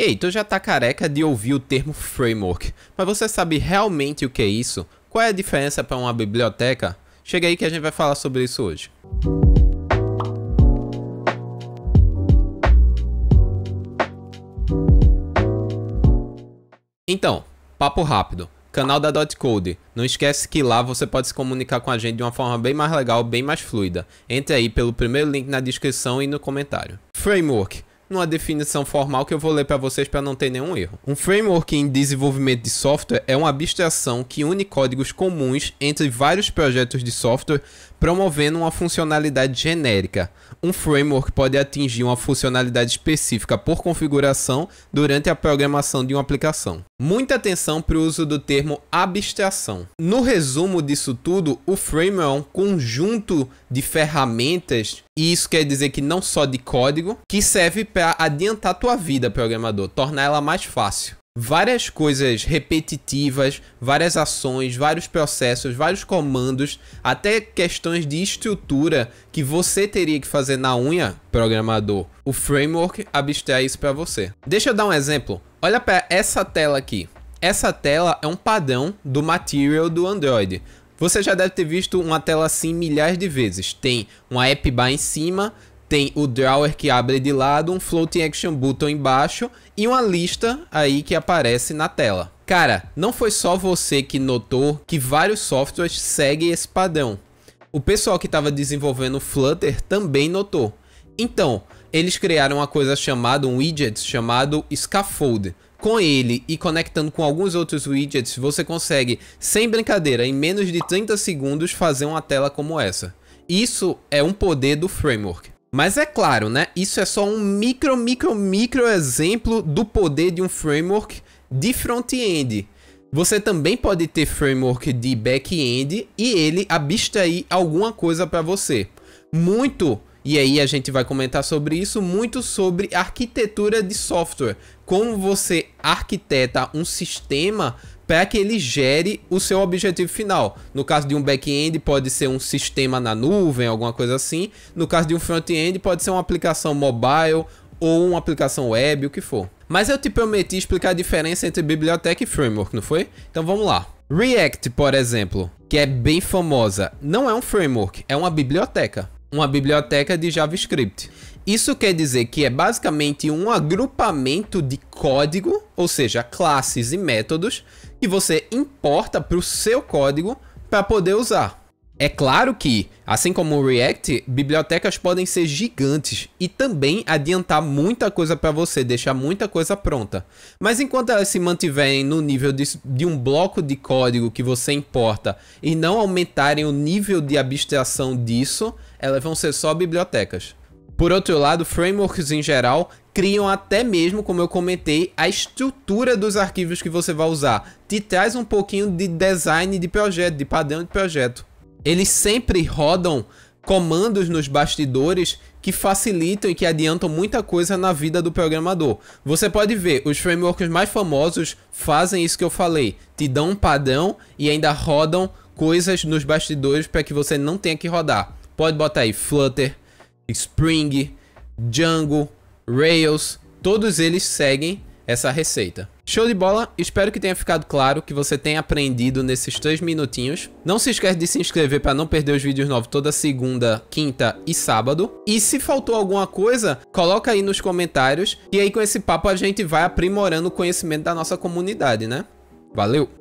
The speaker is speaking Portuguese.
E aí, tu já tá careca de ouvir o termo framework, mas você sabe realmente o que é isso? Qual é a diferença para uma biblioteca? Chega aí que a gente vai falar sobre isso hoje. Então, papo rápido. Canal da .code. Não esquece que lá você pode se comunicar com a gente de uma forma bem mais legal, bem mais fluida. Entre aí pelo primeiro link na descrição e no comentário. Framework numa definição formal que eu vou ler para vocês para não ter nenhum erro. Um framework em desenvolvimento de software é uma abstração que une códigos comuns entre vários projetos de software, promovendo uma funcionalidade genérica um framework pode atingir uma funcionalidade específica por configuração durante a programação de uma aplicação. Muita atenção para o uso do termo abstração. No resumo disso tudo, o framework é um conjunto de ferramentas e isso quer dizer que não só de código, que serve para adiantar a tua vida, programador, tornar ela mais fácil várias coisas repetitivas, várias ações, vários processos, vários comandos, até questões de estrutura que você teria que fazer na unha, programador. O framework abstrai isso para você. Deixa eu dar um exemplo. Olha para essa tela aqui. Essa tela é um padrão do material do Android. Você já deve ter visto uma tela assim milhares de vezes. Tem uma app bar em cima, tem o drawer que abre de lado, um floating action button embaixo e uma lista aí que aparece na tela. Cara, não foi só você que notou que vários softwares seguem esse padrão. O pessoal que estava desenvolvendo Flutter também notou. Então, eles criaram uma coisa chamada um widget chamado Scaffold. Com ele e conectando com alguns outros widgets, você consegue, sem brincadeira, em menos de 30 segundos fazer uma tela como essa. Isso é um poder do framework. Mas é claro, né? Isso é só um micro, micro, micro exemplo do poder de um framework de front-end. Você também pode ter framework de back-end e ele abstrair alguma coisa para você. Muito e aí a gente vai comentar sobre isso, muito sobre arquitetura de software. Como você arquiteta um sistema para que ele gere o seu objetivo final. No caso de um back-end, pode ser um sistema na nuvem, alguma coisa assim. No caso de um front-end, pode ser uma aplicação mobile ou uma aplicação web, o que for. Mas eu te prometi explicar a diferença entre biblioteca e framework, não foi? Então vamos lá. React, por exemplo, que é bem famosa, não é um framework, é uma biblioteca uma biblioteca de JavaScript. Isso quer dizer que é basicamente um agrupamento de código, ou seja, classes e métodos, que você importa para o seu código para poder usar. É claro que, assim como o React, bibliotecas podem ser gigantes e também adiantar muita coisa para você, deixar muita coisa pronta. Mas enquanto elas se mantiverem no nível de, de, um bloco de código que você importa e não aumentarem o nível de abstração disso, elas vão ser só bibliotecas. Por outro lado, frameworks em geral criam até mesmo, como eu comentei, a estrutura dos arquivos que você vai usar. Te traz um pouquinho de design de projeto, de padrão de projeto. Eles sempre rodam comandos nos bastidores que facilitam e que adiantam muita coisa na vida do programador. Você pode ver, os frameworks mais famosos fazem isso que eu falei, te dão um padrão e ainda rodam coisas nos bastidores para que você não tenha que rodar. Pode botar aí Flutter, Spring, Django, Rails, todos eles seguem essa receita. Show de bola, espero que tenha ficado claro que você tenha aprendido nesses 3 minutinhos. Não se esquece de se inscrever para não perder os vídeos novos toda segunda, quinta e sábado. E se faltou alguma coisa, coloca aí nos comentários, e aí com esse papo a gente vai aprimorando o conhecimento da nossa comunidade, né? Valeu!